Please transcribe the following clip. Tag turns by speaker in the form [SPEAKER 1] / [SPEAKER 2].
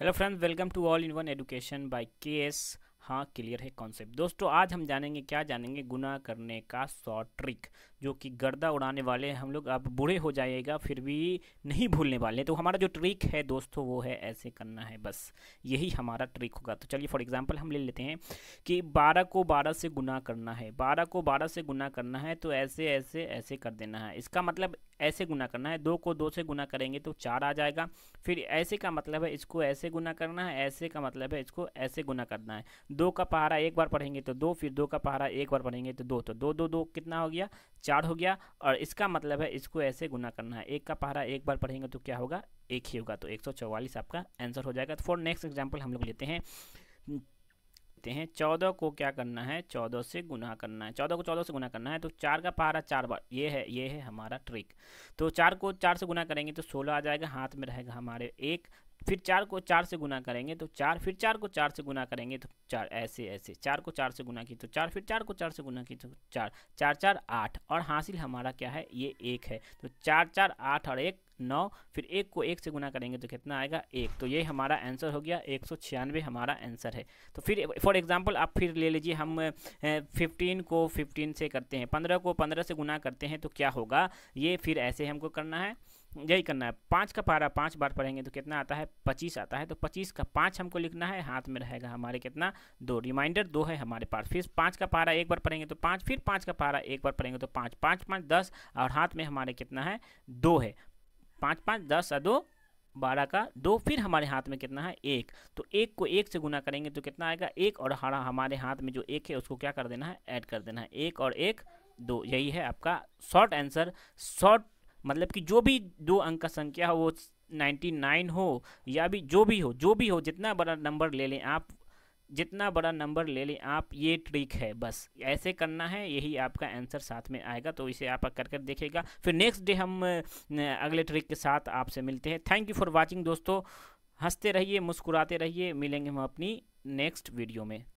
[SPEAKER 1] hello friends welcome to all in one education by ks हाँ clear है concept दोस्तों आज हम जानेंगे क्या जानेंगे गुना करने का शॉर्ट ट्रिक जो कि गर्दा उड़ाने वाले हैं हम लोग अब बूढ़े हो जाएगा फिर भी नहीं भूलने वाले तो हमारा जो ट्रिक है दोस्तों वो है ऐसे करना है बस यही हमारा ट्रिक होगा तो चलिए फॉर एग्जाम्पल हम ले लेते हैं कि बारह को बारह से गुना करना है बारह को बारह से गुना करना है तो ऐसे ऐसे ऐसे कर देना है इसका मतलब ऐसे गुना करना है दो को दो से गुना करेंगे तो चार आ जाएगा फिर ऐसे का मतलब है इसको ऐसे गुना करना है ऐसे का मतलब है इसको ऐसे गुना करना है दो का पहाड़ा एक बार पढ़ेंगे तो दो फिर दो का पहाड़ा एक बार पढ़ेंगे तो दो तो दो दो दो कितना हो गया चार हो गया और इसका मतलब है इसको ऐसे गुना करना है एक का पहाड़ा एक बार पढ़ेंगे तो क्या होगा एक ही होगा तो एक आपका आंसर हो जाएगा तो फॉर नेक्स्ट एग्जाम्पल हम लोग लेते हैं लेते हैं चौदह को क्या करना है चौदह से गुना करना है चौदह को चौदह से गुना करना है तो चार का पहाड़ा चार बार ये है ये है हमारा ट्रिक तो चार को चार से गुना करेंगे तो सोलह आ जाएगा हाथ में रहेगा हमारे एक फिर चार को चार से गुना करेंगे तो चार फिर चार को चार से गुना करेंगे तो चार ऐसे ऐसे चार को चार से गुना की तो चार फिर चार को चार से गुना की तो चार चार चार आठ और हासिल हमारा क्या है ये एक है तो चार चार आठ और एक नौ फिर एक को एक से गुना करेंगे तो कितना आएगा एक तो ये हमारा आंसर हो गया एक सौ छियानवे हमारा आंसर है तो फिर फॉर एग्जांपल आप फिर ले लीजिए हम फिफ्टीन को फिफ्टीन से करते हैं पंद्रह को पंद्रह से गुना करते हैं तो क्या होगा ये फिर ऐसे हमको करना है यही करना है पाँच का पारा पाँच बार पढ़ेंगे तो कितना आता है पच्चीस आता है तो पच्चीस का पाँच हमको लिखना है हाथ में रहेगा हमारे कितना दो रिमाइंडर दो है हमारे पास फिर पाँच का पारा एक बार पढ़ेंगे तो पाँच फिर पाँच का पारा एक बार पढ़ेंगे तो पाँच पाँच पाँच दस और हाथ में हमारे कितना है दो है पाँच पाँच दस और दो बारह का दो फिर हमारे हाथ में कितना है एक तो एक को एक से गुना करेंगे तो कितना आएगा एक और हरा हमारे हाथ में जो एक है उसको क्या कर देना है ऐड कर देना है एक और एक दो यही है आपका शॉर्ट आंसर शॉर्ट मतलब कि जो भी दो अंक का संख्या हो वो 99 हो या भी जो भी हो जो भी हो जितना बड़ा नंबर ले लें आप जितना बड़ा नंबर ले लें आप ये ट्रिक है बस ऐसे करना है यही आपका आंसर साथ में आएगा तो इसे आप कर कर देखेगा फिर नेक्स्ट डे हम अगले ट्रिक के साथ आपसे मिलते हैं थैंक यू फॉर वॉचिंग दोस्तों हंसते रहिए मुस्कुराते रहिए मिलेंगे हम अपनी नेक्स्ट वीडियो में